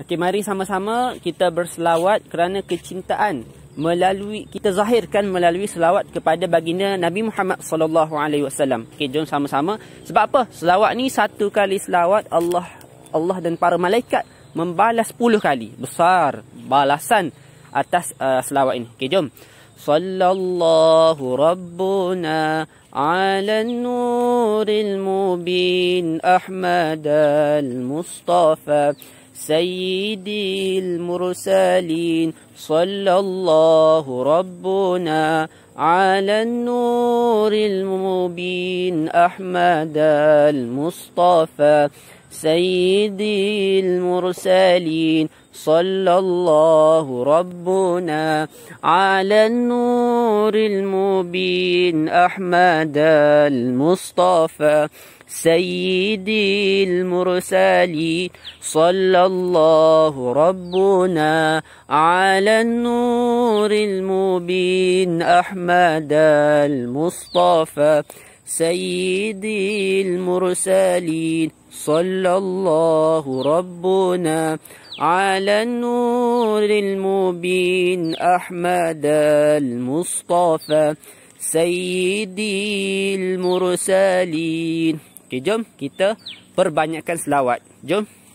Okey, mari sama-sama kita berselawat kerana kecintaan melalui kita zahirkan melalui selawat kepada baginda Nabi Muhammad sallallahu alaihi wasallam. Okey, jom sama-sama. Sebab apa? Selawat ni satu kali selawat Allah Allah dan para malaikat membalas 10 kali. Besar balasan atas uh, selawat ini. Okey, jom. Sallallahu rabbuna على النور المبين أحمد المصطفى سيدي المرسلين صلى الله ربنا على النور المبين أحمد المصطفى سيدي المرسلين صلى الله ربنا على النور النور المبين أحمد المصطفى سيدي المرسلين صلى الله ربنا على النور المبين أحمد المصطفى سيدي المرسلين صلى الله ربنا على النور المبين أحمد المصطفى سيدي المرسلين Okay, jom kita perbanyakkan selawat. Jom.